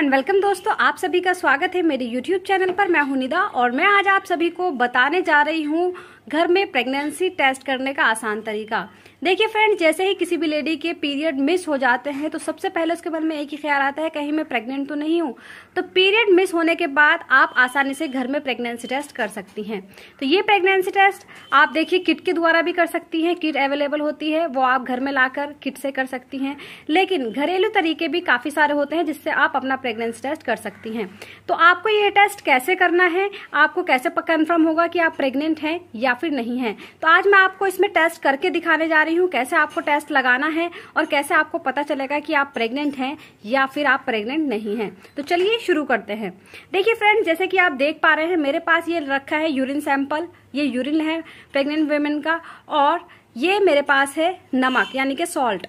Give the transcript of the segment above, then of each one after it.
and welcome दोस्तों आप सभी का स्वागत है मेरे यूट्यूब चैनल पर मैं हूं निदा और मैं आज आप सभी को बताने जा रही हूं घर में प्रेगनेंसी टेस्ट करने का आसान तरीका देखिए फ्रेंड जैसे ही किसी भी लेडी के पीरियड मिस हो जाते हैं तो सबसे पहले उसके मन में एक ही ख्याल आता है कहीं मैं प्रेग्नेंट तो नहीं हूँ तो पीरियड मिस होने के बाद आप आसानी से घर में प्रेगनेंसी टेस्ट कर सकती हैं तो ये प्रेगनेंसी टेस्ट आप देखिए किट के द्वारा भी कर सकती हैं किट अवेलेबल होती है वो आप घर में लाकर किट से कर सकती हैं लेकिन घरेलू तरीके भी काफ़ी सारे होते हैं जिससे आप अपना प्रेगनेंसी टेस्ट कर सकती हैं तो आपको ये टेस्ट कैसे करना है आपको कैसे कन्फर्म होगा कि आप प्रेगनेंट हैं या फिर नहीं है तो आज मैं आपको इसमें टेस्ट करके दिखाने जा रही रही हूँ कैसे आपको टेस्ट लगाना है और कैसे आपको पता चलेगा कि आप प्रेग्नेंट हैं या फिर आप प्रेग्नेंट नहीं हैं तो चलिए शुरू करते हैं देखिए फ्रेंड जैसे कि आप देख पा रहे हैं मेरे पास ये रखा है यूरिन सैंपल ये यूरिन है प्रेग्नेंट वेमेन का और ये मेरे पास है नमक यानी कि सॉल्ट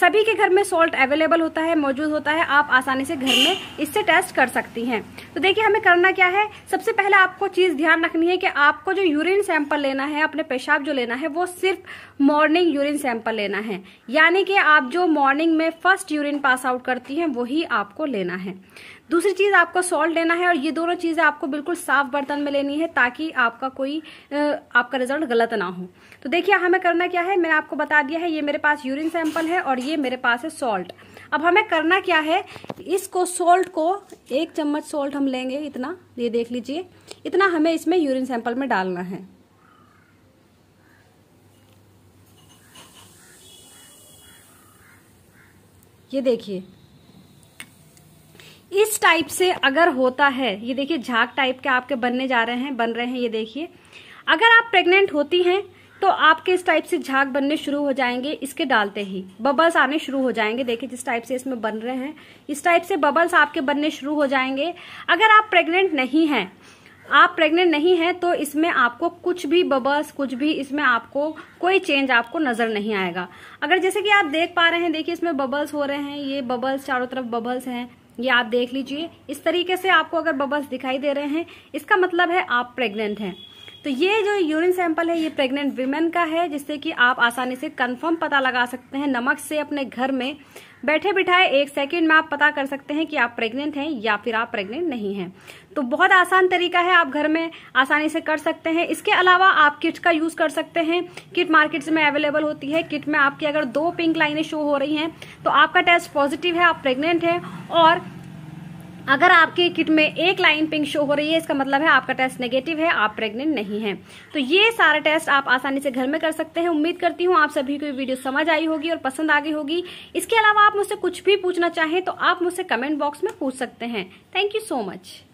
सभी के घर में सॉल्ट अवेलेबल होता है मौजूद होता है आप आसानी से घर में इससे टेस्ट कर सकती हैं तो देखिए हमें करना क्या है सबसे पहले आपको चीज़ ध्यान रखनी है कि आपको जो यूरिन सैंपल लेना है अपने पेशाब जो लेना है वो सिर्फ मॉर्निंग यूरिन सैंपल लेना है यानी कि आप जो मॉर्निंग में फर्स्ट यूरिन पास आउट करती हैं वही आपको लेना है दूसरी चीज़ आपको सॉल्ट लेना है और ये दोनों चीज़ें आपको बिल्कुल साफ बर्तन में लेनी है ताकि आपका कोई आपका रिजल्ट गलत ना हो तो देखिए हमें करना क्या है मैंने आपको बता दिया है ये मेरे पास यूरिन सैंपल है और ये मेरे पास है सॉल्ट अब हमें करना क्या है इसको सॉल्ट को एक चम्मच सॉल्ट हम लेंगे इतना ये देख लीजिए इतना हमें इसमें यूरिन सैंपल में डालना है ये देखिए इस टाइप से अगर होता है ये देखिए झाग टाइप के आपके बनने जा रहे हैं बन रहे हैं ये देखिए अगर आप प्रेग्नेंट होती हैं तो आपके इस टाइप से झाग बनने शुरू हो जाएंगे इसके डालते ही बबल्स आने शुरू हो जाएंगे देखिए जिस टाइप से इसमें बन रहे हैं इस टाइप से बबल्स आपके बनने शुरू हो जाएंगे अगर आप प्रेग्नेंट नहीं हैं आप प्रेग्नेंट नहीं हैं तो इसमें आपको कुछ भी बबल्स कुछ भी इसमें आपको कोई चेंज आपको नजर नहीं आएगा अगर जैसे कि आप देख पा रहे हैं देखिए इसमें बबल्स हो रहे हैं ये बबल्स चारों तरफ बबल्स हैं ये आप देख लीजिए इस तरीके से आपको अगर बबल्स दिखाई दे रहे हैं इसका मतलब है आप प्रेग्नेंट हैं तो ये जो यूरिन सैंपल है ये प्रेग्नेंट वीमेन का है जिससे कि आप आसानी से कंफर्म पता लगा सकते हैं नमक से अपने घर में बैठे बिठाए एक सेकेंड में आप पता कर सकते हैं कि आप प्रेग्नेंट हैं या फिर आप प्रेग्नेंट नहीं हैं तो बहुत आसान तरीका है आप घर में आसानी से कर सकते हैं इसके अलावा आप किट का यूज़ कर सकते हैं किट मार्केट में अवेलेबल होती है किट में आपकी अगर दो पिंक लाइनें शो हो रही हैं तो आपका टेस्ट पॉजिटिव है आप प्रेग्नेंट हैं और अगर आपके किट में एक लाइन पिंक शो हो रही है इसका मतलब है आपका टेस्ट नेगेटिव है आप प्रेग्नेंट नहीं है तो ये सारा टेस्ट आप आसानी से घर में कर सकते हैं उम्मीद करती हूँ आप सभी को वीडियो समझ आई होगी और पसंद आ गई होगी इसके अलावा आप मुझसे कुछ भी पूछना चाहें तो आप मुझसे कमेंट बॉक्स में पूछ सकते हैं थैंक यू सो मच